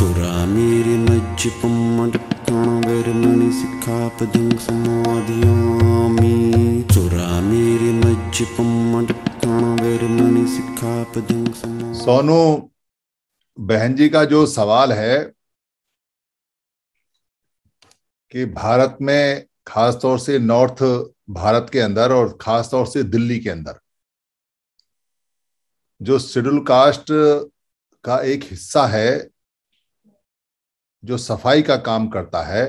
चोरा मेरे मज्ज पम्मण मन सिखा पदंग समाधियामी चोरा मेरे मज्ज पम्मण मन सिखा पदंग सोनू बहन जी का जो सवाल है कि भारत में खास तौर से नॉर्थ भारत के अंदर और खास तौर से दिल्ली के अंदर जो शेड्यूल कास्ट का एक हिस्सा है जो सफाई का काम करता है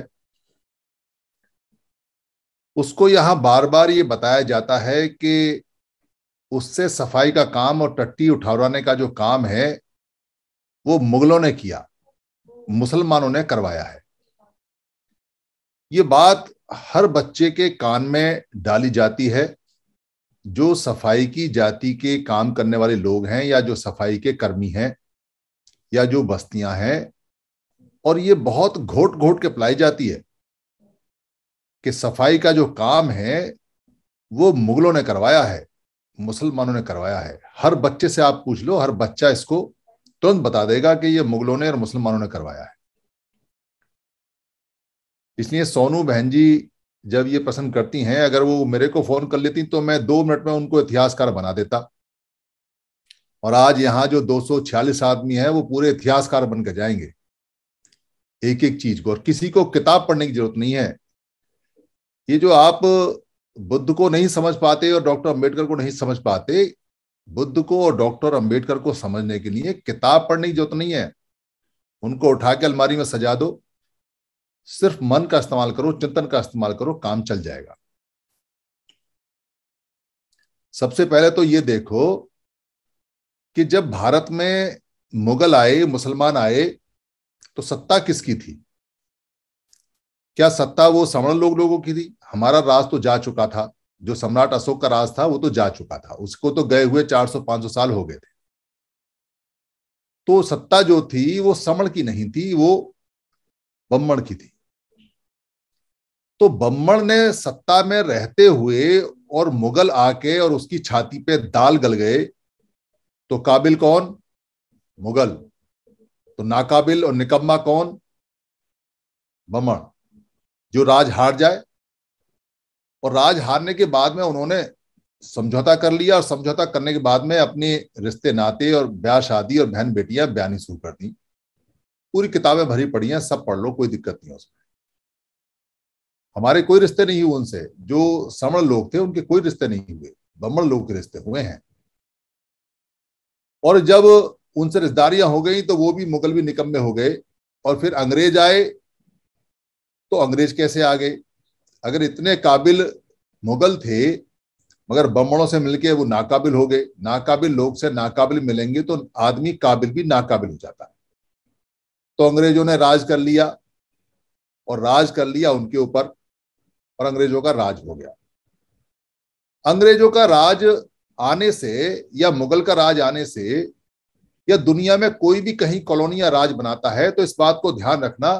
उसको यहां बार बार ये बताया जाता है कि उससे सफाई का काम और टट्टी उठाने का जो काम है वो मुगलों ने किया मुसलमानों ने करवाया है ये बात हर बच्चे के कान में डाली जाती है जो सफाई की जाति के काम करने वाले लोग हैं या जो सफाई के कर्मी हैं या जो बस्तियां हैं और ये बहुत घोट घोट के पलाई जाती है कि सफाई का जो काम है वो मुगलों ने करवाया है मुसलमानों ने करवाया है हर बच्चे से आप पूछ लो हर बच्चा इसको तुरंत बता देगा कि ये मुगलों ने और मुसलमानों ने करवाया है इसलिए सोनू बहन जी जब ये पसंद करती हैं अगर वो मेरे को फोन कर लेती तो मैं दो मिनट में उनको इतिहासकार बना देता और आज यहां जो दो आदमी है वो पूरे इतिहासकार बनकर जाएंगे एक एक चीज को और किसी को किताब पढ़ने की जरूरत नहीं है ये जो आप बुद्ध को नहीं समझ पाते और डॉक्टर अंबेडकर को नहीं समझ पाते बुद्ध को और डॉक्टर अंबेडकर को समझने के लिए किताब पढ़ने की जरूरत नहीं है उनको उठा के अलमारी में सजा दो सिर्फ मन का इस्तेमाल करो चिंतन का इस्तेमाल करो काम चल जाएगा सबसे पहले तो ये देखो कि जब भारत में मुगल आए मुसलमान आए तो सत्ता किसकी थी क्या सत्ता वो सवर्ण लोग लोगों की थी हमारा राज तो जा चुका था जो सम्राट अशोक का राज था वो तो जा चुका था उसको तो गए हुए 400-500 साल हो गए थे तो सत्ता जो थी वो समण की नहीं थी वो बम्मण की थी तो बम्मण ने सत्ता में रहते हुए और मुगल आके और उसकी छाती पे दाल गल गए तो काबिल कौन मुगल तो नाकाबिल और निकम्मा कौन बमण जो राज हार जाए और राज हारने के बाद में उन्होंने समझौता कर लिया और समझौता करने के बाद में अपने रिश्ते नाते और ब्याह शादी और बहन बेटियां बयानी शुरू कर दी पूरी किताबें भरी पड़ी हैं सब पढ़ लो कोई दिक्कत नहीं उसमें हमारे कोई रिश्ते नहीं हुए उनसे जो समण लोग थे उनके कोई रिश्ते नहीं हुए बमण लोग के रिश्ते हुए हैं और जब उनसे रिश्तेदारियां हो गई तो वो भी मुगल भी निकम्मे हो गए और फिर अंग्रेज आए तो अंग्रेज कैसे आ गए अगर इतने काबिल मुगल थे मगर बमड़ों से मिलके वो नाकाबिल हो गए नाकाबिल लोग से नाकाबिल मिलेंगे तो आदमी काबिल भी नाकाबिल हो जाता है तो अंग्रेजों ने राज कर लिया और राज कर लिया उनके ऊपर और अंग्रेजों का राज हो गया अंग्रेजों का राज आने से या मुगल का राज आने से या दुनिया में कोई भी कहीं कॉलोनी या राज बनाता है तो इस बात को ध्यान रखना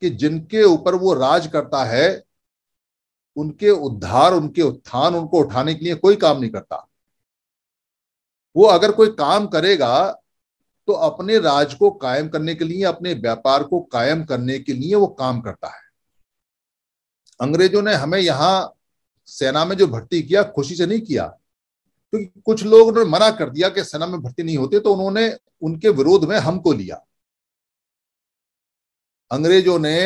कि जिनके ऊपर वो राज करता है उनके उद्धार उनके उत्थान उनको उठाने के लिए कोई काम नहीं करता वो अगर कोई काम करेगा तो अपने राज को कायम करने के लिए अपने व्यापार को कायम करने के लिए वो काम करता है अंग्रेजों ने हमें यहां सेना में जो भर्ती किया खुशी से नहीं किया क्योंकि तो कुछ लोग उन्होंने मना कर दिया कि सेना में भर्ती नहीं होते तो उन्होंने उनके विरोध में हमको लिया अंग्रेजों ने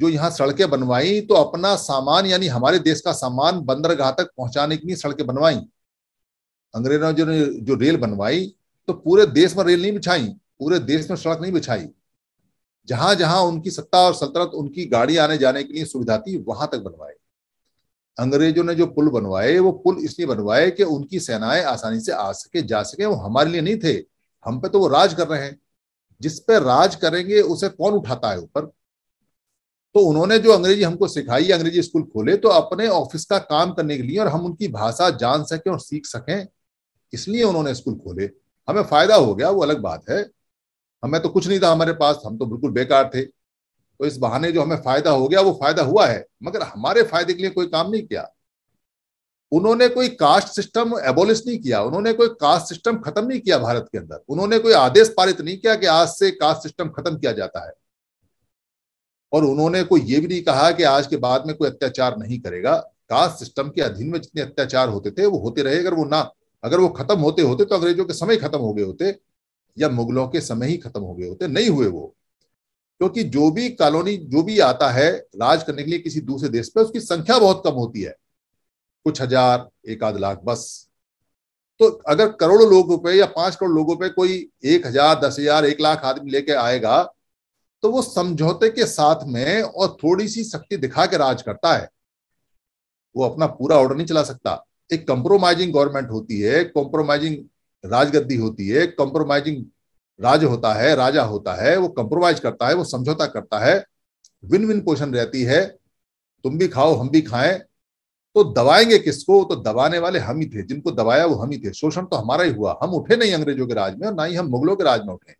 जो यहां सड़कें बनवाई तो अपना सामान यानी हमारे देश का सामान बंदरगाह तक पहुंचाने के लिए सड़कें बनवाई अंग्रेजों ने जो रेल बनवाई तो पूरे देश में रेल नहीं बिछाई पूरे देश में सड़क नहीं बिछाई जहां जहां उनकी सत्ता और सल्तनत उनकी गाड़ी आने जाने के लिए सुविधा थी वहां तक बनवाई अंग्रेजों ने जो पुल बनवाए वो पुल इसलिए बनवाए कि उनकी सेनाएं आसानी से आ सके जा सके वो हमारे लिए नहीं थे हम पे तो वो राज कर रहे हैं जिस पे राज करेंगे उसे कौन उठाता है ऊपर तो उन्होंने जो अंग्रेजी हमको सिखाई अंग्रेजी स्कूल खोले तो अपने ऑफिस का काम करने के लिए और हम उनकी भाषा जान सकें और सीख सकें इसलिए उन्होंने स्कूल खोले हमें फायदा हो गया वो अलग बात है हमें तो कुछ नहीं था हमारे पास हम तो बिल्कुल बेकार थे तो इस बहाने जो हमें फायदा हो गया वो फायदा हुआ है मगर हमारे फायदे के लिए कोई काम नहीं किया उन्होंने कोई कास्ट सिस्टम एबोलिश नहीं किया उन्होंने कोई कास्ट सिस्टम खत्म नहीं किया भारत के अंदर उन्होंने कोई आदेश पारित नहीं किया कि आज से कास्ट सिस्टम खत्म किया जाता है और उन्होंने कोई ये भी नहीं कहा कि आज के बाद में कोई अत्याचार नहीं करेगा कास्ट सिस्टम के अधीन में जितने अत्याचार होते थे वो होते रहे अगर वो ना अगर वो खत्म होते होते तो अंग्रेजों के समय खत्म हो गए होते या मुगलों के समय ही खत्म हो गए होते नहीं हुए वो क्योंकि जो भी कॉलोनी जो भी आता है राज करने के लिए किसी दूसरे देश पर उसकी संख्या बहुत कम होती है कुछ हजार एक आध लाख बस तो अगर करोड़ों लोगों पे या पांच करोड़ लोगों पे कोई एक हजार दस हजार एक लाख आदमी लेके आएगा तो वो समझौते के साथ में और थोड़ी सी शक्ति दिखा के राज करता है वो अपना पूरा ऑर्डर नहीं चला सकता एक कंप्रोमाइजिंग गवर्नमेंट होती है कॉम्प्रोमाइजिंग राजगद्दी होती है कॉम्प्रोमाइजिंग राज होता है राजा होता है वो कंप्रोमाइज करता है वो समझौता करता है विन विन पोषण रहती है तुम भी खाओ हम भी खाएं तो दबाएंगे किसको तो दबाने वाले हम ही थे जिनको दबाया वो हम ही थे शोषण तो हमारा ही हुआ हम उठे नहीं अंग्रेजों के राज में और ना ही हम मुगलों के राज में उठे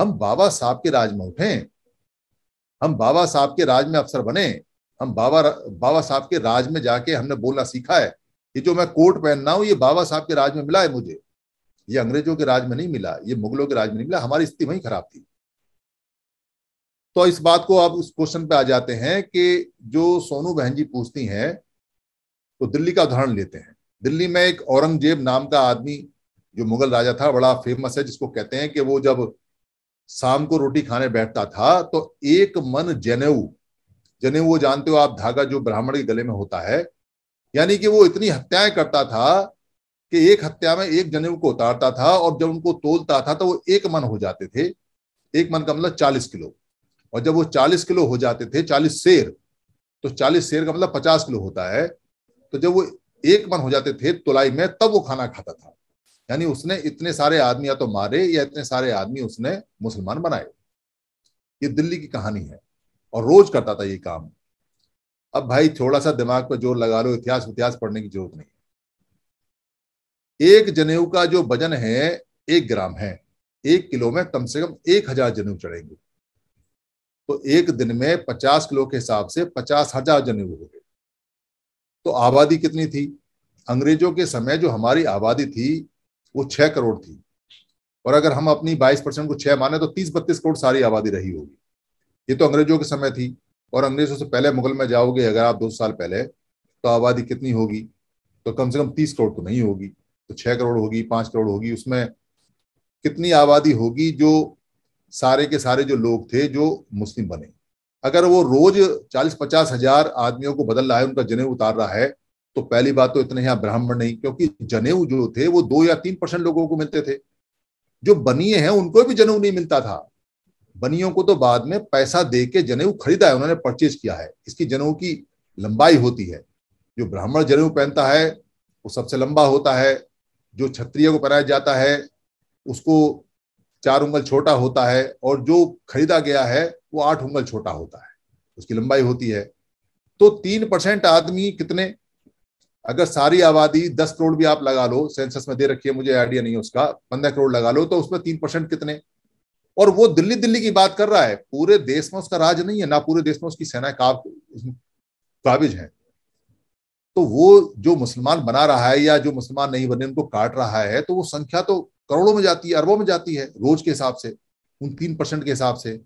हम बाबा साहब के राज में उठे हम बाबा साहब के राज में अफसर बने हम बाबा बाबा साहब के राज में जाके हमने बोलना सीखा है कि जो मैं कोट पहनना हूं ये बाबा साहब के राज में मिला है मुझे ये अंग्रेजों के राज में नहीं मिला ये मुगलों के राज में नहीं मिला हमारी स्थिति वहीं खराब थी तो इस बात को आप उस क्वेश्चन पे आ जाते हैं कि जो सोनू बहन जी पूछती हैं तो दिल्ली का उदाहरण लेते हैं दिल्ली में एक औरंगजेब नाम का आदमी जो मुगल राजा था बड़ा फेमस है जिसको कहते हैं कि वो जब शाम को रोटी खाने बैठता था तो एक मन जनेऊ जनेऊ वो जानते हो आप धागा जो ब्राह्मण के गले में होता है यानी कि वो इतनी हत्याएं करता था कि एक हत्या में एक जने को उतारता था और जब उनको तोलता था तो वो एक मन हो जाते थे एक मन का मतलब चालीस किलो और जब वो चालीस किलो हो जाते थे चालीस शेर तो चालीस शेर का मतलब पचास किलो होता है तो जब वो एक मन हो जाते थे तुलाई में तब वो खाना खाता था यानी उसने इतने सारे आदमी या तो मारे या इतने सारे आदमी उसने मुसलमान बनाए ये दिल्ली की कहानी है और रोज करता था ये काम अब भाई थोड़ा सा दिमाग पर जोर लगा लो इतिहास इतिहास पढ़ने की जरूरत नहीं एक जनेऊ का जो वजन है एक ग्राम है एक किलो में कम से कम एक हजार जनेऊ चढ़ेंगे तो एक दिन में पचास किलो के हिसाब से पचास हजार जनेऊ हो गए तो आबादी कितनी थी अंग्रेजों के समय जो हमारी आबादी थी वो छह करोड़ थी और अगर हम अपनी बाईस परसेंट को छह माने तो तीस बत्तीस करोड़ सारी आबादी रही होगी ये तो अंग्रेजों के समय थी और अंग्रेजों से पहले मुगल में जाओगे अगर आप दो साल पहले तो आबादी कितनी होगी तो कम से कम तीस करोड़ तो नहीं होगी तो छह करोड़ होगी पांच करोड़ होगी उसमें कितनी आबादी होगी जो सारे के सारे जो लोग थे जो मुस्लिम बने अगर वो रोज चालीस पचास हजार आदमियों को बदल रहा है उनका जनेऊ उतार रहा है तो पहली बात तो इतने यहां ब्राह्मण नहीं क्योंकि जनेऊ जो थे वो दो या तीन परसेंट लोगों को मिलते थे जो बनिए हैं उनको भी जनेऊ नहीं मिलता था बनियों को तो बाद में पैसा दे के जनेऊ खरीदा है उन्होंने परचेज किया है इसकी जनेऊ की लंबाई होती है जो ब्राह्मण जनेऊ पहनता है वो सबसे लंबा होता है जो क्षत्रिय को पराया जाता है उसको चार उंगल छोटा होता है और जो खरीदा गया है वो आठ उंगल छोटा होता है उसकी लंबाई होती है तो तीन परसेंट आदमी कितने अगर सारी आबादी दस करोड़ भी आप लगा लो सेंसस में दे रखी है मुझे आइडिया नहीं है उसका पंद्रह करोड़ लगा लो तो उसमें तीन परसेंट कितने और वो दिल्ली दिल्ली की बात कर रहा है पूरे देश में उसका राज नहीं है ना पूरे देश में उसकी सेना काब काबिज है तो वो जो मुसलमान बना रहा है या जो मुसलमान नहीं बने उनको काट रहा है तो वो संख्या तो करोड़ों में जाती है अरबों में जाती है रोज के हिसाब से उन तीन परसेंट के हिसाब से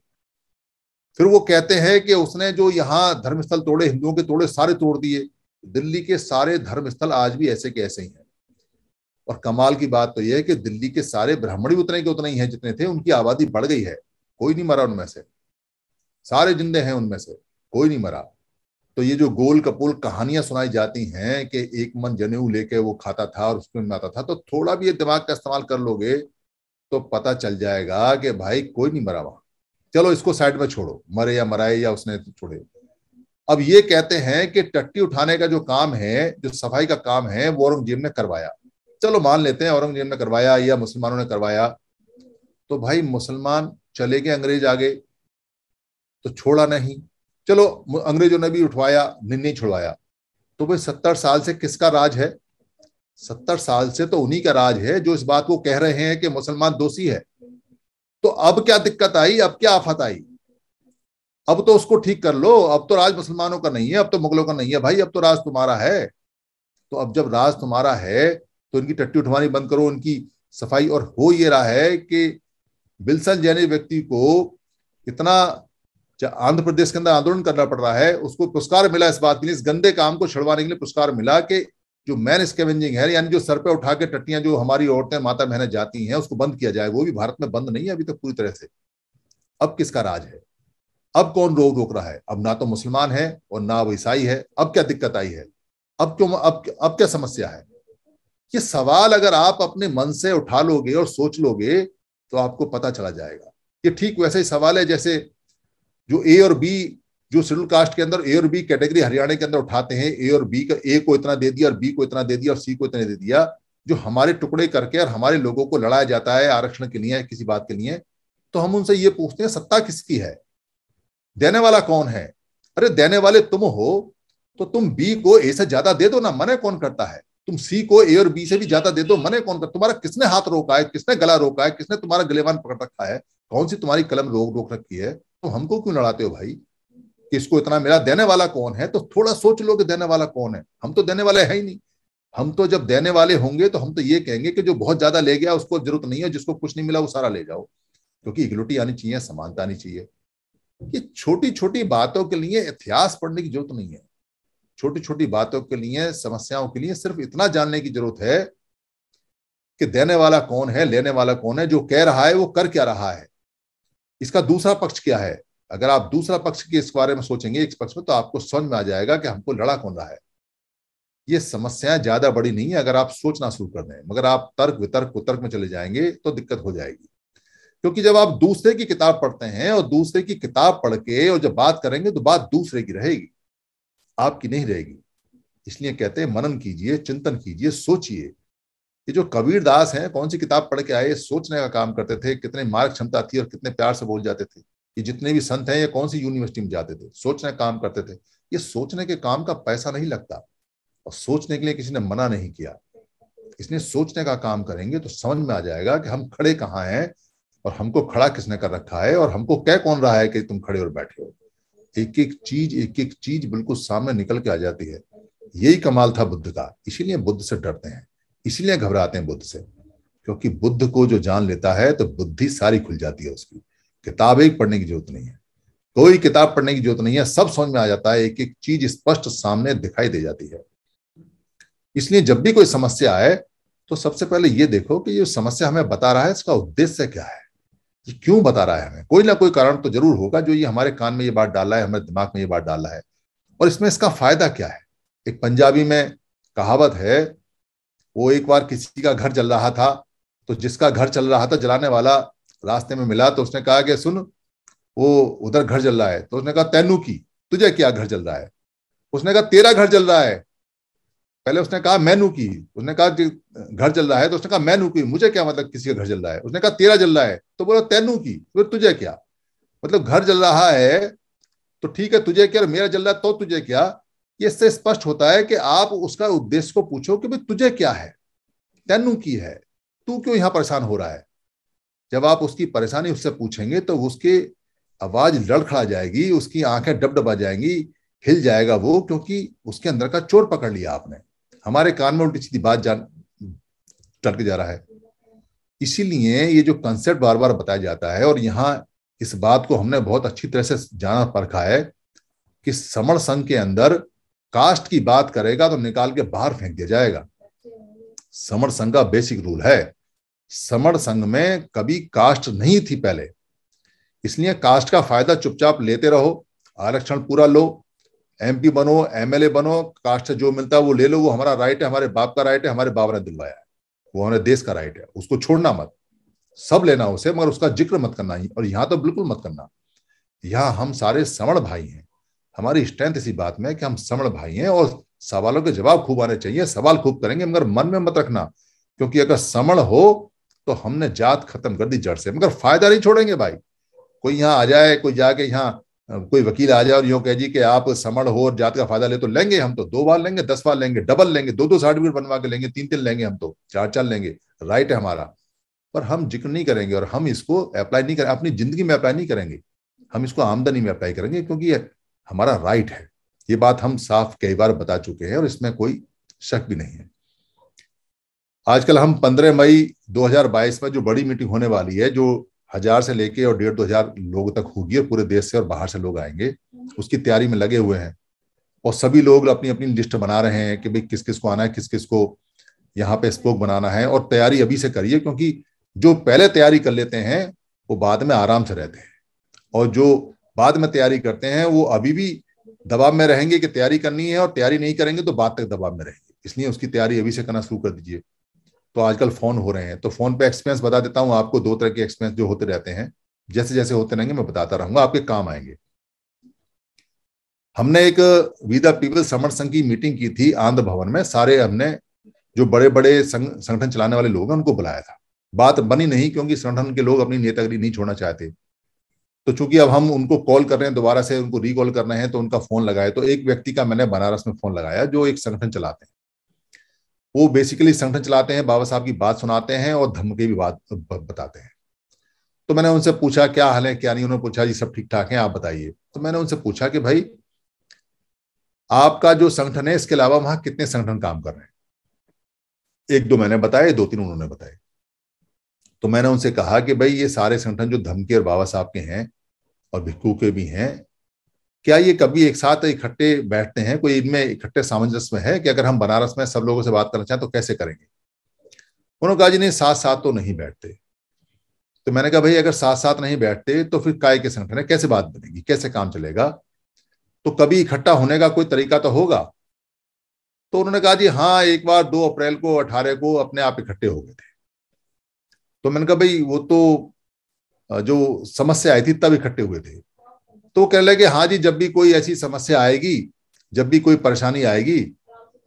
फिर वो कहते हैं कि उसने जो यहाँ धर्मस्थल तोड़े हिंदुओं के तोड़े सारे तोड़ दिए दिल्ली के सारे धर्मस्थल आज भी ऐसे के ऐसे ही हैं और कमाल की बात तो यह है कि दिल्ली के सारे ब्राह्मण भी उतने के उतने ही हैं जितने थे उनकी आबादी बढ़ गई है कोई नहीं मरा उनमें से सारे जिंदे हैं उनमें से कोई नहीं मरा तो ये जो गोल कपोल कहानियां सुनाई जाती हैं कि एक मन जनेऊ लेके वो खाता था और उसमें मनाता था तो थोड़ा भी ये दिमाग का इस्तेमाल कर लोगे तो पता चल जाएगा कि भाई कोई नहीं मरा वहां चलो इसको साइड में छोड़ो मरे या मराए या उसने छोड़े अब ये कहते हैं कि टट्टी उठाने का जो काम है जो सफाई का काम है वो औरंगजेब ने करवाया चलो मान लेते हैं औरंगजेब ने करवाया या मुसलमानों ने करवाया तो भाई मुसलमान चले गए अंग्रेज आगे तो छोड़ा नहीं चलो अंग्रेजों ने भी उठवाया निन्ने छुड़ाया तो भाई सत्तर साल से किसका राज है सत्तर साल से तो उन्हीं का राज है जो इस बात को कह रहे हैं कि मुसलमान दोषी है तो अब क्या दिक्कत आई अब क्या आफत आई अब तो उसको ठीक कर लो अब तो राज मुसलमानों का नहीं है अब तो मुगलों का नहीं है भाई अब तो राज तुम्हारा है तो अब जब राज तुम्हारा है तो इनकी टट्टी उठवानी बंद करो उनकी सफाई और हो ये रहा है कि बिल्सन जैन व्यक्ति को इतना आंध्र प्रदेश के अंदर आंदोलन करना पड़ रहा है उसको पुरस्कार मिला इस बात के लिए इस गंदे काम को छड़वाने के लिए पुरस्कार मिला कि जो मैन स्केवेंजिंग है यानी जो सर पे उठा के टट्टियां जो हमारी औरतें माता बहने जाती हैं उसको बंद किया जाए वो भी भारत में बंद नहीं है अभी तक पूरी तरह से अब किसका राज है अब कौन रोक रोक रहा है अब ना तो मुसलमान है और ना वो ईसाई है अब क्या दिक्कत आई है अब क्यों अब अब क्या समस्या है ये सवाल अगर आप अपने मन से उठा लोगे और सोच लोगे तो आपको पता चला जाएगा ये ठीक वैसे ही सवाल है जैसे जो ए और बी जो शेड्यूल कास्ट के अंदर ए और बी कैटेगरी हरियाणा के अंदर उठाते हैं ए और बी का ए को इतना दे दिया और बी को इतना दे दिया और सी को इतना दे दिया जो हमारे टुकड़े करके और हमारे लोगों को लड़ाया जाता है आरक्षण के लिए किसी बात के लिए तो हम उनसे ये पूछते हैं सत्ता किसकी है देने वाला कौन है अरे देने वाले तुम हो तो तुम बी को ए से ज्यादा दे दो ना मने कौन करता है तुम सी को ए और बी से भी ज्यादा दे दो मने कौन करता तुम्हारा किसने हाथ रोका है किसने गला रोका है किसने तुम्हारा गलेवान पकड़ रखा है कौन सी तुम्हारी कलम रोक रोक रखी है तो हमको क्यों लड़ाते हो भाई कि इसको इतना मिला देने वाला कौन है तो थोड़ा सोच लो कि देने वाला कौन है हम तो देने वाले है ही नहीं हम तो जब देने वाले होंगे तो हम तो ये कहेंगे कि जो बहुत ज्यादा ले गया उसको जरूरत नहीं है जिसको कुछ नहीं मिला वो सारा ले जाओ क्योंकि इकलौटी आनी चाहिए समानता आनी चाहिए ये छोटी छोटी बातों के लिए इतिहास पढ़ने की जरूरत नहीं है छोटी छोटी बातों के लिए समस्याओं के लिए सिर्फ इतना जानने की जरूरत है कि देने वाला कौन है लेने वाला कौन है जो कह रहा है वो कर क्या रहा है इसका दूसरा पक्ष क्या है अगर आप दूसरा पक्ष के इस बारे में सोचेंगे एक पक्ष में तो आपको समझ में आ जाएगा कि हमको लड़ा कौन रहा है ये समस्याएं ज्यादा बड़ी नहीं है अगर आप सोचना शुरू कर दें मगर आप तर्क वितर्क कुतर्क में चले जाएंगे तो दिक्कत हो जाएगी क्योंकि जब आप दूसरे की किताब पढ़ते हैं और दूसरे की किताब पढ़ के और जब बात करेंगे तो बात दूसरे की रहेगी आपकी नहीं रहेगी इसलिए कहते हैं मनन कीजिए चिंतन कीजिए सोचिए ये जो कबीर दास हैं कौन सी किताब पढ़ के आए सोचने का काम करते थे कितने मार्ग क्षमता थी और कितने प्यार से बोल जाते थे ये जितने भी संत हैं ये कौन सी यूनिवर्सिटी में जाते थे सोचने का काम करते थे ये सोचने के काम का पैसा नहीं लगता और सोचने के लिए किसी ने मना नहीं किया इसलिए सोचने का काम करेंगे तो समझ में आ जाएगा कि हम खड़े कहाँ हैं और हमको खड़ा किसने कर रखा है और हमको कह कौन रहा है कि तुम खड़े और बैठे हो एक एक चीज एक एक चीज बिल्कुल सामने निकल के आ जाती है यही कमाल था बुद्ध का इसीलिए बुद्ध से डरते हैं इसलिए घबराते हैं बुद्ध से क्योंकि बुद्ध को जो जान लेता है तो बुद्धि सारी खुल जाती है उसकी किताबें पढ़ने की जरूरत नहीं है कोई किताब पढ़ने की जरूरत नहीं है सब समझ में आ जाता है एक एक चीज स्पष्ट सामने दिखाई दे जाती है इसलिए जब भी कोई समस्या आए तो सबसे पहले ये देखो कि ये समस्या हमें बता रहा है इसका उद्देश्य क्या है ये क्यों बता रहा है हमें कोई ना कोई कारण तो जरूर होगा जो ये हमारे कान में ये बात डाला है हमारे दिमाग में ये बात डाला है और इसमें इसका फायदा क्या है एक पंजाबी में कहावत है वो एक बार किसी का घर जल रहा था तो जिसका घर चल रहा था जलाने वाला रास्ते में मिला तो उसने कहा कि सुन वो उधर घर जल रहा है तो उसने कहा तैनू की तुझे क्या घर जल रहा है उसने कहा तेरा घर जल रहा है पहले उसने कहा मैनू की उसने कहा घर जल रहा है तो उसने कहा मैनू की मुझे क्या मतलब किसी का घर जल रहा है उसने कहा तेरा जल रहा है तो बोला तैनू की फिर तुझे क्या मतलब घर जल रहा है तो ठीक है तुझे क्या मेरा जल रहा है तो तुझे क्या इससे स्पष्ट होता है कि आप उसका उद्देश्य को पूछो कि भाई तुझे क्या है तेनू की है तू क्यों यहां परेशान हो रहा है जब आप उसकी परेशानी उससे पूछेंगे तो उसके आवाज लड़खड़ा जाएगी उसकी आंखें डबडबा जाएंगी हिल जाएगा वो क्योंकि उसके अंदर का चोर पकड़ लिया आपने हमारे कान में उल्टी सीधी बात जान टलक जा रहा है इसीलिए ये जो कंसेप्ट बार बार बताया जाता है और यहाँ इस बात को हमने बहुत अच्छी तरह से जाना परखा है कि समण संघ के अंदर कास्ट की बात करेगा तो निकाल के बाहर फेंक दिया जाएगा समर संघ का बेसिक रूल है समर संघ में कभी कास्ट नहीं थी पहले इसलिए कास्ट का फायदा चुपचाप लेते रहो आरक्षण पूरा लो एमपी बनो एमएलए बनो कास्ट जो मिलता है वो ले लो वो हमारा राइट है हमारे बाप का राइट है हमारे बाप ने दिलवाया है वो हमारे देश का राइट है उसको छोड़ना मत सब लेना उसे मगर उसका जिक्र मत करना ही और यहाँ तो बिल्कुल मत करना यहाँ हम सारे समण भाई हैं हमारी स्ट्रेंथ इसी बात में है कि हम समण भाई हैं और सवालों के जवाब खूब आने चाहिए सवाल खूब करेंगे मगर मन में मत रखना क्योंकि अगर समण हो तो हमने जात खत्म कर दी जड़ से मगर फायदा नहीं छोड़ेंगे भाई कोई यहाँ आ जाए कोई जाके यहाँ कोई वकील आ जाए और यूँ कह जी कि आप समण हो और जात का फायदा ले तो लेंगे हम तो दो बार लेंगे दस बार लेंगे डबल लेंगे दो दो सर्टिफिकेट बनवा के लेंगे तीन तीन लेंगे हम तो चार चार लेंगे राइट है हमारा पर हम जिक्र नहीं करेंगे और हम इसको अप्लाई नहीं करें अपनी जिंदगी में अप्लाई नहीं करेंगे हम इसको आमदनी में अप्लाई करेंगे क्योंकि हमारा राइट है ये बात हम साफ कई बार बता चुके हैं और इसमें कोई शक भी नहीं है आजकल हम 15 मई 2022 में जो बड़ी मीटिंग होने वाली है जो हजार से लेके और डेढ़ दो हजार लोग तक होगी और पूरे देश से और बाहर से लोग आएंगे उसकी तैयारी में लगे हुए हैं और सभी लोग अपनी अपनी लिस्ट बना रहे हैं कि भाई किस किस को आना है किस किस को यहाँ पे स्पोक बनाना है और तैयारी अभी से करिए क्योंकि जो पहले तैयारी कर लेते हैं वो बाद में आराम से रहते हैं और जो बाद में तैयारी करते हैं वो अभी भी दबाव में रहेंगे कि तैयारी करनी है और तैयारी नहीं करेंगे तो बाद तक दबाव में रहेंगे इसलिए उसकी तैयारी अभी से करना शुरू कर दीजिए तो आजकल फोन हो रहे हैं तो फोन पे एक्सपेंस बता देता हूँ आपको दो तरह के एक्सपेंस जो होते रहते हैं जैसे जैसे होते रहेंगे मैं बताता रहूंगा आपके काम आएंगे हमने एक विदा पीपल समर संघ की मीटिंग की थी आंध्र भवन में सारे हमने जो बड़े बड़े संगठन चलाने वाले लोग हैं उनको बुलाया था बात बनी नहीं क्योंकि संगठन के लोग अपनी नेतागिरी नहीं छोड़ना चाहते तो चूंकि अब हम उनको कॉल कर रहे हैं दोबारा से उनको रिकॉल कर रहे हैं तो उनका फोन लगाए तो एक व्यक्ति का मैंने बनारस में फोन लगाया जो एक संगठन चलाते हैं वो बेसिकली संगठन चलाते हैं बाबा साहब की बात सुनाते हैं और धमकी भी बात बताते हैं तो मैंने उनसे पूछा क्या हाल है क्या नहीं उन्होंने पूछा जी सब ठीक ठाक है आप बताइए तो मैंने उनसे पूछा कि भाई आपका जो संगठन है इसके अलावा वहां कितने संगठन काम कर रहे हैं एक दो मैंने बताए दो तीन उन्होंने बताए तो मैंने उनसे कहा कि भाई ये सारे संगठन जो धमकी और बाबा साहब के हैं और भिक्कू के भी हैं क्या ये कभी एक साथ इकट्ठे बैठते हैं कोई इनमें इकट्ठे सामंजस्य में है कि अगर हम बनारस में सब लोगों से बात करना चाहें तो कैसे करेंगे उन्होंने कहा जी नहीं साथ साथ तो नहीं बैठते तो मैंने कहा भाई अगर साथ साथ नहीं बैठते तो फिर काय के संगठन है कैसे बात बनेगी कैसे काम चलेगा तो कभी इकट्ठा होने का कोई तरीका तो होगा तो उन्होंने कहा जी हाँ एक बार दो अप्रैल को अठारह को अपने आप इकट्ठे हो गए थे तो मैंने कहा भाई वो तो जो समस्या आई थी तब इकट्ठे हुए थे तो कहने लगे हाँ जी जब भी कोई ऐसी समस्या आएगी जब भी कोई परेशानी आएगी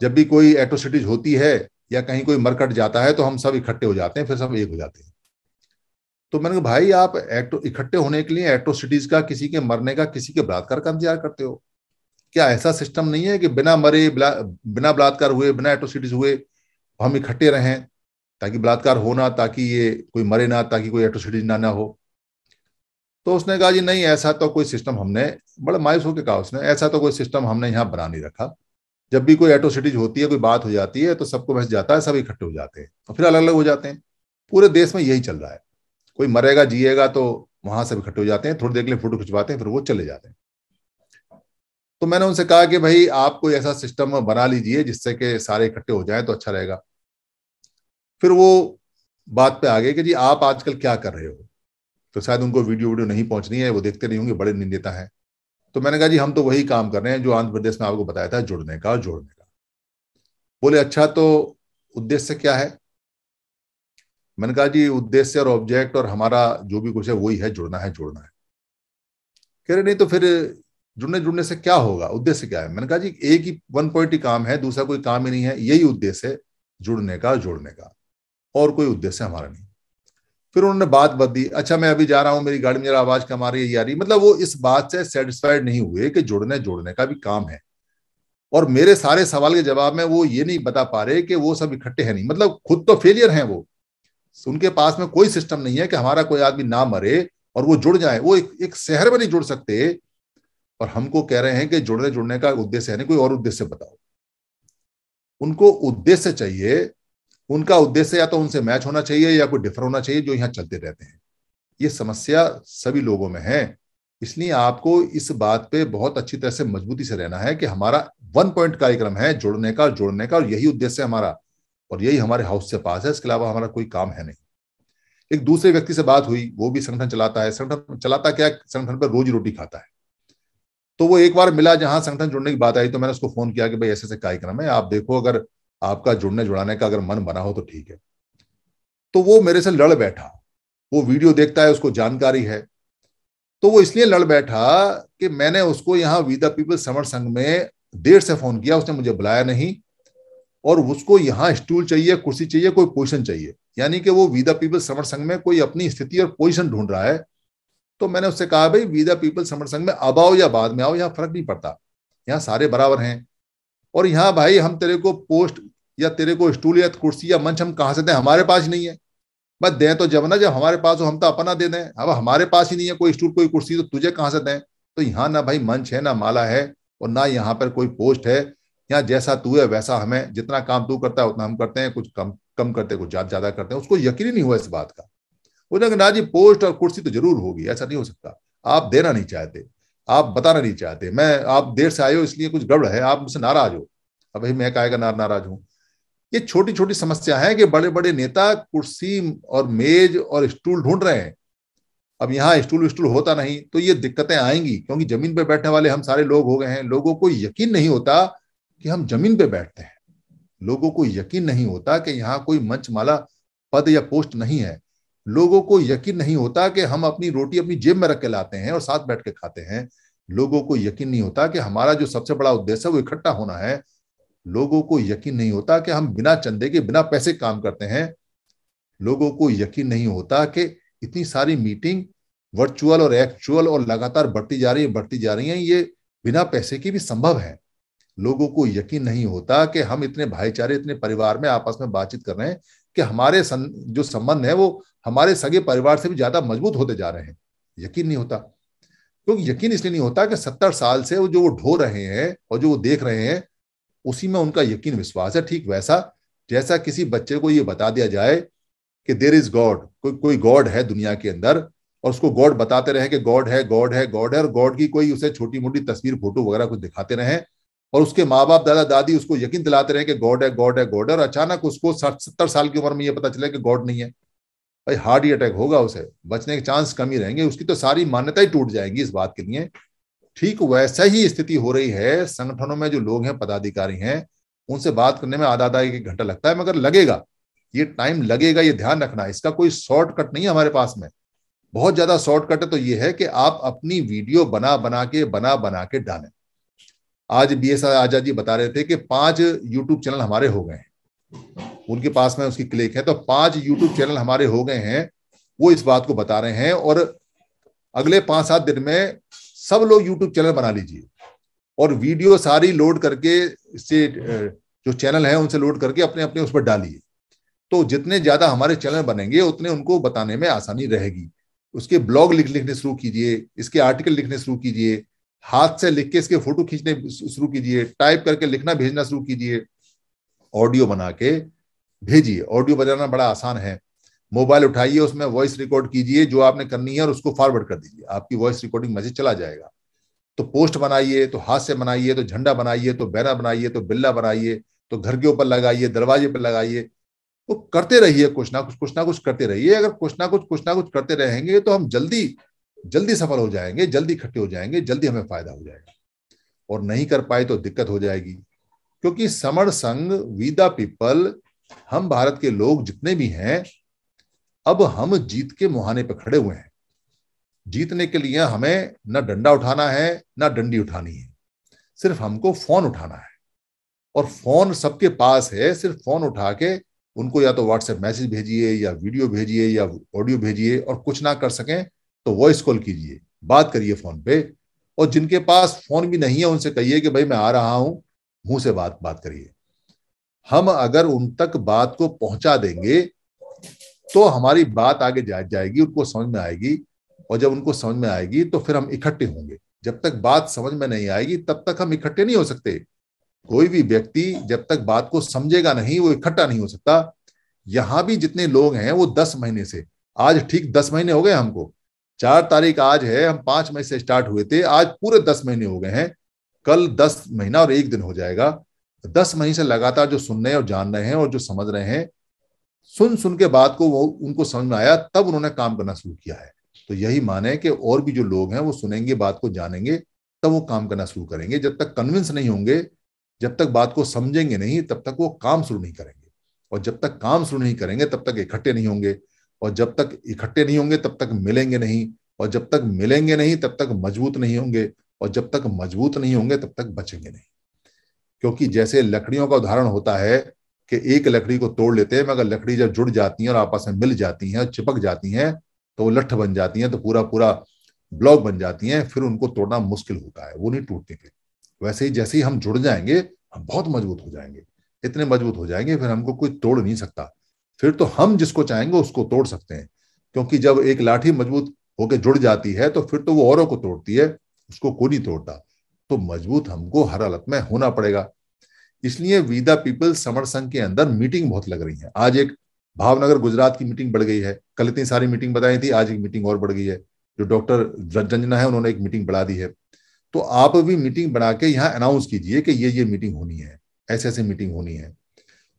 जब भी कोई एट्रोसिटीज होती है या कहीं कोई मरकट जाता है तो हम सब इकट्ठे हो जाते हैं फिर सब एक हो जाते हैं तो मैंने कहा भाई आप इकट्ठे होने के लिए एट्रोसिटीज का किसी के मरने का किसी के बलात्कार का इंतजार करते हो क्या ऐसा सिस्टम नहीं है कि बिना मरे बिना बलात्कार हुए बिना एट्रोसिटीज हुए हम इकट्ठे रहें ताकि बलात्कार हो ना ताकि ये कोई मरे ना ताकि कोई एट्रोसिटी ना ना हो तो उसने कहा जी नहीं ऐसा तो कोई सिस्टम हमने बड़ा मायूस होकर कहा उसने ऐसा तो कोई सिस्टम हमने यहाँ बना नहीं रखा जब भी कोई एट्रोसिटीज होती है कोई बात हो जाती है तो सबको मैसेज जाता है सब इकट्ठे हो जाते हैं और फिर अलग अलग हो जाते हैं पूरे देश में यही चल रहा है कोई मरेगा जिएगा तो वहां सब इकट्ठे हो जाते हैं थोड़ी देर के लिए फोटो खिंचवाते हैं फिर वो चले जाते हैं तो मैंने उनसे कहा कि भाई आप कोई ऐसा सिस्टम बना लीजिए जिससे कि सारे इकट्ठे हो जाए तो अच्छा रहेगा फिर वो बात पे आ गए कि जी आप आजकल क्या कर रहे हो तो शायद उनको वीडियो वीडियो नहीं पहुंचनी है वो देखते नहीं होंगे बड़े निंदेता हैं तो मैंने कहा जी हम तो वही काम कर रहे हैं जो आंध्र प्रदेश में आपको बताया था जुड़ने का जोड़ने का बोले अच्छा तो उद्देश्य क्या है मैंने कहा जी उद्देश्य और ऑब्जेक्ट और हमारा जो भी कुछ है वही है जुड़ना है जुड़ना है कह रहे नहीं तो फिर जुड़ने जुड़ने से क्या होगा उद्देश्य क्या है मैंने कहा जी एक ही वन पॉइंट ही काम है दूसरा कोई काम ही नहीं है यही उद्देश्य है जुड़ने का जोड़ने का और कोई उद्देश्य हमारा नहीं फिर उन्होंने बात बदी अच्छा मैं अभी जा रहा हूं मेरी गाड़ी में जरा आवाज कमा रही है यारी मतलब वो इस बात से सेटिस्फाइड नहीं हुए कि जुड़ने जोड़ने का भी काम है और मेरे सारे सवाल के जवाब में वो ये नहीं बता पा रहे कि वो सब इकट्ठे हैं नहीं मतलब खुद तो फेलियर हैं वो उनके पास में कोई सिस्टम नहीं है कि हमारा कोई आदमी ना मरे और वो जुड़ जाए वो एक, एक शहर में नहीं जुड़ सकते और हमको कह रहे हैं कि जुड़ने जुड़ने का उद्देश्य है नहीं कोई और उद्देश्य बताओ उनको उद्देश्य चाहिए उनका उद्देश्य या तो उनसे मैच होना चाहिए या कोई डिफर होना चाहिए जो यहाँ चलते रहते हैं ये समस्या सभी लोगों में है इसलिए आपको इस बात पे बहुत अच्छी तरह से मजबूती से रहना है कि हमारा वन पॉइंट कार्यक्रम है जोड़ने का जोड़ने का और यही उद्देश्य हमारा और यही हमारे हाउस से पास है इसके अलावा हमारा कोई काम है नहीं एक दूसरे व्यक्ति से बात हुई वो भी संगठन चलाता है संगठन चलाता क्या संगठन पर रोजी रोटी खाता है तो वो एक बार मिला जहां संगठन जुड़ने की बात आई तो मैंने उसको फोन किया कि भाई ऐसे ऐसे कार्यक्रम है आप देखो अगर आपका जुड़ने जुड़ाने का अगर मन बना हो तो ठीक है तो वो मेरे से लड़ बैठा वो वीडियो देखता है उसको जानकारी है तो वो इसलिए लड़ बैठा कि मैंने उसको यहाँ वी द पीपल समर संघ में देर से फोन किया उसने मुझे बुलाया नहीं और उसको यहां स्टूल चाहिए कुर्सी चाहिए कोई पोजिशन चाहिए यानी कि वो विदा पीपल समर संघ में कोई अपनी स्थिति और पोजिशन ढूंढ रहा है तो मैंने उससे कहा भाई विदा पीपल समर संघ में अब आओ या बाद में आओ यहां फर्क नहीं पड़ता यहां सारे बराबर हैं और यहाँ भाई हम तेरे को पोस्ट या तेरे को स्टूल या कुर्सी या मंच हम कहाँ से दें हमारे पास नहीं है बस दें तो जब ना जब हमारे पास हो हम तो अपना दे दें अब हमारे पास ही नहीं है कोई स्टूल कोई कुर्सी तो तुझे कहाँ से दें तो यहाँ ना भाई मंच है ना माला है और ना यहाँ पर कोई पोस्ट है यहाँ जैसा तू है वैसा हमें जितना काम तू करता है उतना हम करते हैं कुछ कम कम करते कुछ ज्यादा ज्यादा करते हैं उसको यकीन नहीं हुआ इस बात का उन्होंने कहा ना जी पोस्ट और कुर्सी तो जरूर होगी ऐसा नहीं हो सकता आप देना नहीं चाहते आप बताना नहीं चाहते मैं आप देर से आए हो इसलिए कुछ गड़बड़ है आप मुझसे नाराज हो अब भाई मैं कहेगा नार नाराज हूं ये छोटी छोटी समस्या है कि बड़े बड़े नेता कुर्सी और मेज और स्टूल ढूंढ रहे हैं अब यहाँ स्टूल स्टूल होता नहीं तो ये दिक्कतें आएंगी क्योंकि जमीन पर बैठने वाले हम सारे लोग हो गए हैं लोगों को यकीन नहीं होता कि हम जमीन पे बैठते हैं लोगों को यकीन नहीं होता कि यहाँ कोई मंचमाला पद या पोस्ट नहीं है लोगों को यकीन नहीं होता कि हम अपनी रोटी अपनी जेब में रख के लाते हैं और साथ बैठ के खाते हैं लोगों को यकीन नहीं होता कि हमारा जो सबसे बड़ा उद्देश्य है वो इकट्ठा होना है लोगों को यकीन नहीं होता कि हम बिना चंदे के बिना पैसे काम करते हैं लोगों को यकीन नहीं होता कि इतनी सारी मीटिंग वर्चुअल और एक्चुअल और लगातार बढ़ती जा रही है बढ़ती जा रही है ये बिना पैसे की भी संभव है लोगों को यकीन नहीं होता कि हम इतने भाईचारे इतने परिवार में आपस में बातचीत कर रहे हैं कि हमारे सं, जो संबंध है वो हमारे सगे परिवार से भी ज्यादा मजबूत होते जा रहे हैं यकीन नहीं होता क्योंकि तो यकीन इसलिए नहीं होता कि सत्तर साल से वो जो वो ढो रहे हैं और जो वो देख रहे हैं उसी में उनका यकीन विश्वास है ठीक वैसा जैसा किसी बच्चे को ये बता दिया जाए कि देर इज गॉड कोई कोई गॉड है दुनिया के अंदर और उसको गॉड बताते रहे कि गॉड है गॉड है गॉड है और गॉड की कोई उसे छोटी मोटी तस्वीर फोटो वगैरह कुछ दिखाते रहे और उसके माँ बाप दादा दादी उसको यकीन दिलाते रहे कि गॉड है गॉड है गॉड है और अचानक उसको साठ सत्तर साल की उम्र में ये पता चला कि गॉड नहीं है भाई हार्ट ही अटैक होगा उसे बचने के चांस कम ही रहेंगे उसकी तो सारी मान्यता ही टूट जाएंगी इस बात के लिए ठीक वैसा ही स्थिति हो रही है संगठनों में जो लोग हैं पदाधिकारी हैं उनसे बात करने में आधा आधा एक घंटा लगता है मगर लगेगा ये टाइम लगेगा ये ध्यान रखना इसका कोई शॉर्टकट नहीं है हमारे पास में बहुत ज्यादा शॉर्टकट है तो ये है कि आप अपनी वीडियो बना बना के बना बना के डालें आज बी एस आजाद जी बता रहे थे कि पांच यूट्यूब चैनल हमारे हो गए हैं उनके पास में उसकी क्लिक है तो पांच यूट्यूब चैनल हमारे हो गए हैं वो इस बात को बता रहे हैं और अगले पांच सात दिन में सब लोग यूट्यूब चैनल बना लीजिए और वीडियो सारी लोड करके से जो चैनल है उनसे लोड करके अपने अपने उस पर डालिए तो जितने ज्यादा हमारे चैनल बनेंगे उतने उनको बताने में आसानी रहेगी उसके ब्लॉग लिख लिखने शुरू कीजिए इसके आर्टिकल लिखने शुरू कीजिए हाथ से लिख के इसके फोटो खींचने शुरू कीजिए टाइप करके लिखना भेजना शुरू कीजिए ऑडियो बना के भेजिए ऑडियो बनाना बड़ा आसान है मोबाइल उठाइए उसमें वॉइस रिकॉर्ड कीजिए जो आपने करनी है और उसको फॉरवर्ड कर दीजिए आपकी वॉइस रिकॉर्डिंग मैसेज चला जाएगा तो पोस्ट बनाइए तो हाथ से बनाइए तो झंडा बनाइए तो बैनर बनाइए तो बिल्ला बनाइए तो घर के ऊपर लगाइए दरवाजे पर लगाइए तो करते रहिए कुछ ना कुछ कुछ ना कुछ करते रहिए अगर कुछ ना कुछ कुछ ना कुछ करते रहेंगे तो हम जल्दी जल्दी सफल हो जाएंगे जल्दी इकट्ठे हो जाएंगे जल्दी हमें फायदा हो जाएगा और नहीं कर पाए तो दिक्कत हो जाएगी क्योंकि समर संघ विदा पीपल हम भारत के लोग जितने भी हैं अब हम जीत के मुहाने पर खड़े हुए हैं जीतने के लिए हमें ना डंडा उठाना है ना डंडी उठानी है सिर्फ हमको फोन उठाना है और फोन सबके पास है सिर्फ फोन उठा के उनको या तो व्हाट्सएप मैसेज भेजिए या वीडियो भेजिए या ऑडियो भेजिए और कुछ ना कर सकें तो वॉइस कॉल कीजिए बात करिए फोन पे और जिनके पास फोन भी नहीं है उनसे कहिए कि भाई मैं आ रहा हूं मुंह से बात बात करिए हम अगर उन तक बात को पहुंचा देंगे तो हमारी बात आगे जा जाएगी उनको समझ में आएगी और जब उनको समझ में आएगी तो फिर हम इकट्ठे होंगे जब तक बात समझ में नहीं आएगी तब तक हम इकट्ठे नहीं हो सकते कोई भी व्यक्ति जब तक बात को समझेगा नहीं वो इकट्ठा नहीं हो सकता यहां भी जितने लोग हैं वो दस महीने से आज ठीक दस महीने हो गए हमको चार तारीख आज है हम पांच मई से स्टार्ट हुए थे आज पूरे दस महीने हो गए हैं कल दस महीना और एक दिन हो जाएगा दस महीने से लगातार जो सुन रहे हैं और जान रहे हैं और जो समझ रहे हैं सुन सुन के बात को वो उनको समझ में आया तब उन्होंने काम करना शुरू किया है तो यही माने कि और भी जो लोग हैं वो सुनेंगे बात को जानेंगे तब वो काम करना शुरू करेंगे जब तक कन्विंस नहीं होंगे जब तक बात को समझेंगे नहीं तब तक वो काम शुरू नहीं करेंगे और जब तक काम शुरू नहीं करेंगे तब तक इकट्ठे नहीं होंगे और जब तक इकट्ठे नहीं होंगे तब तक मिलेंगे नहीं और जब तक मिलेंगे नहीं तब तक मजबूत नहीं होंगे और जब तक मजबूत नहीं होंगे तब तक बचेंगे नहीं क्योंकि जैसे लकड़ियों का उदाहरण होता है कि एक लकड़ी को तोड़ लेते हैं मगर लकड़ी जब जुड़ जाती है और आपस में मिल जाती हैं चिपक जाती हैं तो वो लठ बन जाती हैं तो पूरा पूरा ब्लॉक बन जाती हैं फिर उनको तोड़ना मुश्किल होता है वो नहीं टूटने के वैसे ही जैसे ही हम जुड़ जाएंगे हम बहुत मजबूत हो जाएंगे इतने मजबूत हो जाएंगे फिर हमको कोई तोड़ नहीं सकता फिर तो हम जिसको चाहेंगे उसको तोड़ सकते हैं क्योंकि जब एक लाठी मजबूत होकर जुड़ जाती है तो फिर तो वो औरों को तोड़ती है उसको कोई नहीं तोड़ता तो मजबूत हमको हर हालत में होना पड़ेगा इसलिए विदा पीपल समर संघ के अंदर मीटिंग बहुत लग रही है आज एक भावनगर गुजरात की मीटिंग बढ़ गई है कल इतनी सारी मीटिंग बताई थी आज एक मीटिंग और बढ़ गई है जो डॉक्टर रंजना है उन्होंने एक मीटिंग बढ़ा दी है तो आप भी मीटिंग बना के यहाँ अनाउंस कीजिए कि ये ये मीटिंग होनी है ऐसे ऐसे मीटिंग होनी है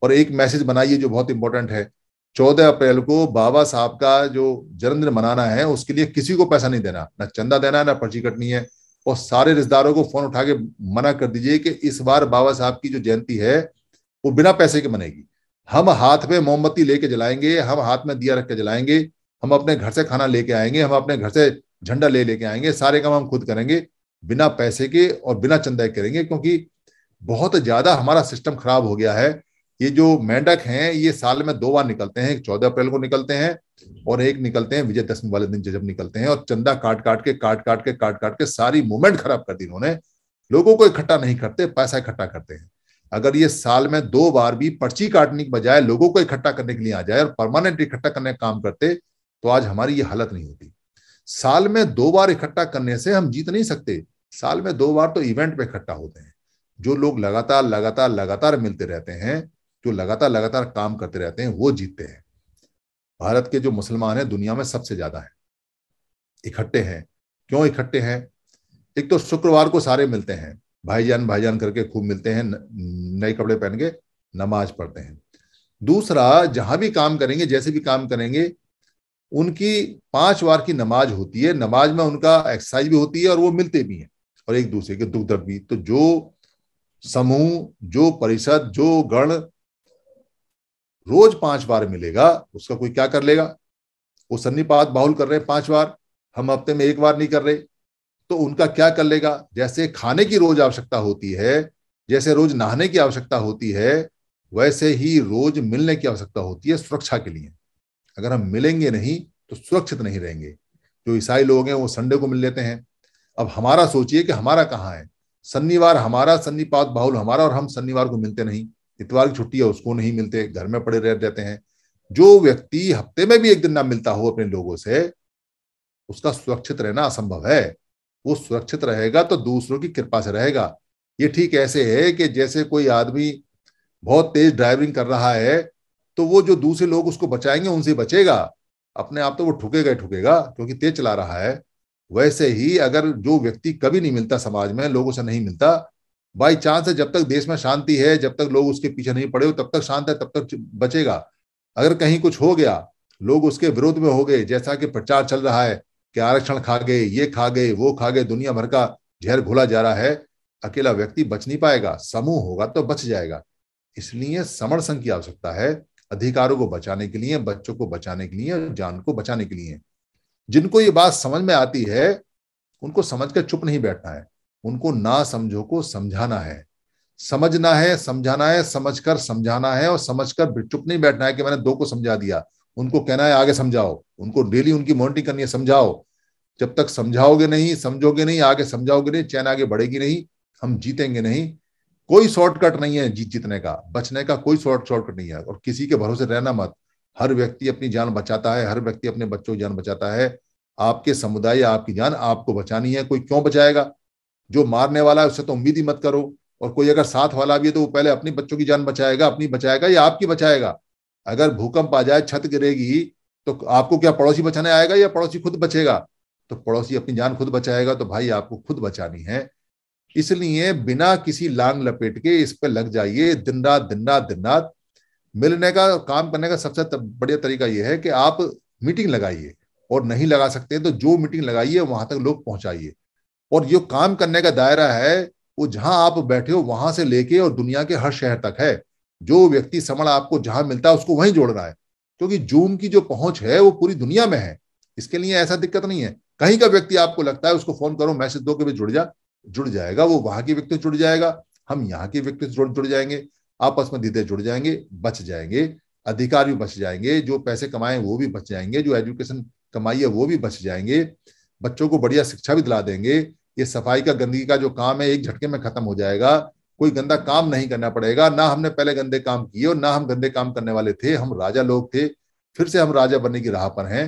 और एक मैसेज बनाइए जो बहुत इंपॉर्टेंट है चौदह अप्रैल को बाबा साहब का जो जन्मदिन मनाना है उसके लिए किसी को पैसा नहीं देना ना चंदा देना है ना पर्ची कटनी है और सारे रिश्तेदारों को फोन उठा के मना कर दीजिए कि इस बार बाबा साहब की जो जयंती है वो बिना पैसे के मनेगी हम हाथ में मोमबत्ती लेके जलाएंगे हम हाथ में दिया रख के जलाएंगे हम अपने घर से खाना लेके आएंगे हम अपने घर से झंडा ले लेके आएंगे सारे काम हम खुद करेंगे बिना पैसे के और बिना चंदा करेंगे क्योंकि बहुत ज्यादा हमारा सिस्टम खराब हो गया है ये जो मेंढक हैं ये साल में दो बार निकलते हैं एक चौदह अप्रैल को निकलते हैं और एक निकलते हैं विजयदशमी वाले दिन जब निकलते हैं और चंदा काट काट के काट काट के काट काट के सारी मूवमेंट खराब कर दी इन्होंने लोगों को इकट्ठा नहीं करते पैसा इकट्ठा करते हैं अगर ये साल में दो बार भी पर्ची काटने के बजाय लोगों को इकट्ठा करने के लिए आ जाए और परमानेंट इकट्ठा करने का काम करते तो आज हमारी ये हालत नहीं होती साल में दो बार इकट्ठा करने से हम जीत नहीं सकते साल में दो बार तो इवेंट पे इकट्ठा होते हैं जो लोग लगातार लगातार लगातार मिलते रहते हैं जो लगातार लगातार काम करते रहते हैं वो जीतते हैं भारत के जो मुसलमान हैं दुनिया में सबसे ज्यादा हैं इकट्ठे हैं क्यों इकट्ठे हैं एक तो शुक्रवार को सारे मिलते हैं भाईजान भाईजान करके खूब मिलते हैं नए कपड़े पहन के नमाज पढ़ते हैं दूसरा जहां भी काम करेंगे जैसे भी काम करेंगे उनकी पांच बार की नमाज होती है नमाज में उनका एक्सरसाइज भी होती है और वो मिलते भी हैं और एक दूसरे के दुख दर्द भी तो जो समूह जो परिषद जो गण रोज पांच बार मिलेगा उसका कोई क्या कर लेगा वो सन्निपात बाहुल कर रहे हैं पांच बार हम हफ्ते में एक बार नहीं कर रहे तो उनका क्या कर लेगा जैसे खाने की रोज आवश्यकता होती है जैसे रोज नहाने की आवश्यकता होती है वैसे ही रोज मिलने की आवश्यकता होती है सुरक्षा के लिए अगर हम मिलेंगे नहीं तो सुरक्षित नहीं रहेंगे जो ईसाई लोग हैं वो संडे को मिल लेते हैं अब हमारा सोचिए कि हमारा कहाँ है शनिवार हमारा सन्नीपात बाहुल हमारा और हम शनिवार को मिलते नहीं इतवार की छुट्टी है उसको नहीं मिलते घर में पड़े रह जाते हैं जो व्यक्ति हफ्ते में भी एक दिन ना मिलता हो अपने लोगों से उसका सुरक्षित रहना असंभव है वो सुरक्षित रहेगा तो दूसरों की कृपा से रहेगा ये ठीक ऐसे है कि जैसे कोई आदमी बहुत तेज ड्राइविंग कर रहा है तो वो जो दूसरे लोग उसको बचाएंगे उनसे बचेगा अपने आप तो वो ठुकेगा ही ठुकेगा क्योंकि तेज चला रहा है वैसे ही अगर जो व्यक्ति कभी नहीं मिलता समाज में लोगों से नहीं मिलता बाई चांस है जब तक देश में शांति है जब तक लोग उसके पीछे नहीं पड़े हो तब तक शांत है तब तक बचेगा अगर कहीं कुछ हो गया लोग उसके विरोध में हो गए जैसा कि प्रचार चल रहा है कि आरक्षण खा गए ये खा गए वो खा गए दुनिया भर का जहर घोला जा रहा है अकेला व्यक्ति बच नहीं पाएगा समूह होगा तो बच जाएगा इसलिए समर संघ की आवश्यकता है अधिकारों को बचाने के लिए बच्चों को बचाने के लिए जान को बचाने के लिए जिनको ये बात समझ में आती है उनको समझ कर चुप नहीं बैठना है उनको ना समझो को समझाना है समझना है समझाना है समझकर समझाना है और समझकर चुप नहीं बैठना है कि मैंने दो को समझा दिया उनको कहना है आगे समझाओ उनको डेली उनकी मॉनिटरिंग करनी है समझाओ जब तक समझाओगे नहीं समझोगे नहीं आगे समझाओगे नहीं चैन आगे बढ़ेगी नहीं हम जीतेंगे नहीं कोई शॉर्टकट नहीं है जीत जीतने का बचने का कोई शॉर्ट शॉर्टकट नहीं है और किसी के भरोसे रहना मत हर व्यक्ति अपनी जान बचाता है हर व्यक्ति अपने बच्चों की जान बचाता है आपके समुदाय आपकी जान आपको बचानी है कोई क्यों बचाएगा जो मारने वाला है उससे तो उम्मीद ही मत करो और कोई अगर साथ वाला भी है तो वो पहले अपने बच्चों की जान बचाएगा अपनी बचाएगा या आपकी बचाएगा अगर भूकंप आ जाए छत गिरेगी तो आपको क्या पड़ोसी बचाने आएगा या पड़ोसी खुद बचेगा तो पड़ोसी अपनी जान खुद बचाएगा तो भाई आपको खुद बचानी है इसलिए बिना किसी लांग लपेट के इस पर लग जाइए दिन रात दिन रात दिन रात मिलने का काम करने का सबसे बढ़िया तरीका यह है कि आप मीटिंग लगाइए और नहीं लगा सकते तो जो मीटिंग लगाइए वहां तक लोग पहुंचाइए और जो काम करने का दायरा है वो जहां आप बैठे हो वहां से लेके और दुनिया के हर शहर तक है जो व्यक्ति समण आपको जहां मिलता है उसको वहीं जोड़ रहा है क्योंकि जूम की जो पहुंच है वो पूरी दुनिया में है इसके लिए ऐसा दिक्कत नहीं है कहीं का व्यक्ति आपको लगता है उसको फोन करो मैसेज दो के भी जुड़ जा जुड़ जाएगा वो वहां के व्यक्ति जुड़ जाएगा हम यहाँ के व्यक्ति जुड़ जुड़ जाएंगे आपस में दीदे जुड़ जाएंगे बच जाएंगे अधिकार भी बच जाएंगे जो पैसे कमाए वो भी बच जाएंगे जो एजुकेशन कमाई है वो भी बच जाएंगे बच्चों को बढ़िया शिक्षा भी दिला देंगे ये सफाई का गंदगी का जो काम है एक झटके में खत्म हो जाएगा कोई गंदा काम नहीं करना पड़ेगा ना हमने पहले गंदे काम किए और ना हम गंदे काम करने वाले थे हम राजा लोग थे फिर से हम राजा बनने की राह पर हैं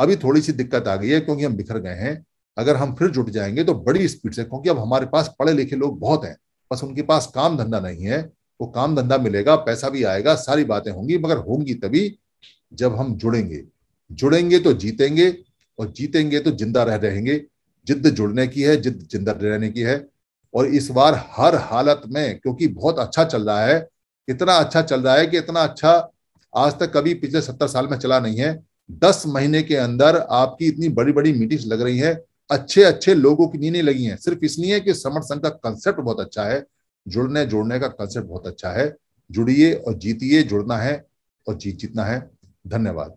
अभी थोड़ी सी दिक्कत आ गई है क्योंकि हम बिखर गए हैं अगर हम फिर जुट जाएंगे तो बड़ी स्पीड से क्योंकि अब हमारे पास पढ़े लिखे लोग बहुत हैं बस उनके पास काम धंधा नहीं है वो काम धंधा मिलेगा पैसा भी आएगा सारी बातें होंगी मगर होंगी तभी जब हम जुड़ेंगे जुड़ेंगे तो जीतेंगे और जीतेंगे तो जिंदा रह रहेंगे जिद जुड़ने की है जिद जिंदा रहने की है और इस बार हर हालत में क्योंकि बहुत अच्छा चल रहा है इतना अच्छा चल रहा है कि इतना अच्छा आज तक कभी पिछले सत्तर साल में चला नहीं है दस महीने के अंदर आपकी इतनी बड़ी बड़ी मीटिंग्स लग रही है अच्छे अच्छे लोगों की नीने लगी हैं सिर्फ इसलिए कि समर संघ का कंसेप्ट बहुत अच्छा है जुड़ने जुड़ने का कंसेप्ट बहुत अच्छा है जुड़िए और जीतिए जुड़ना है और जीत जीतना है धन्यवाद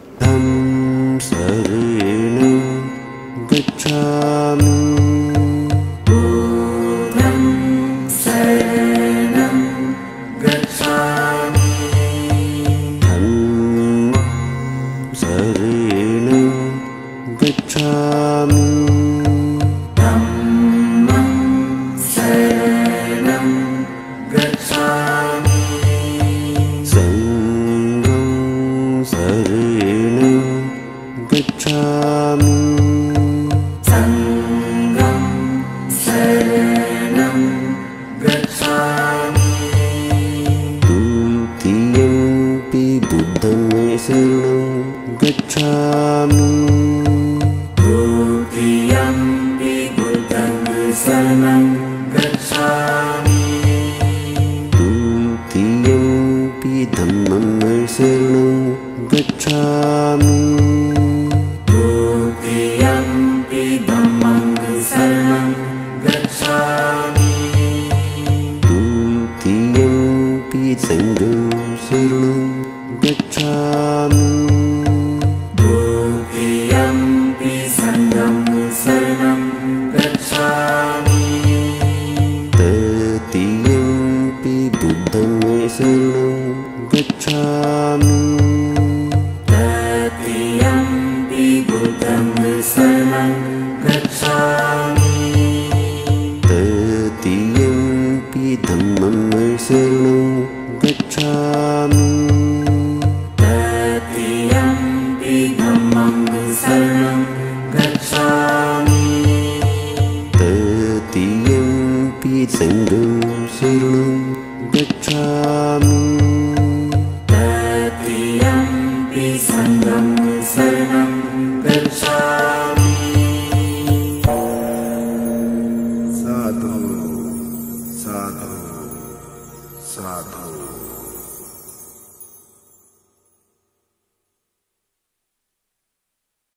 रेण गच्छामि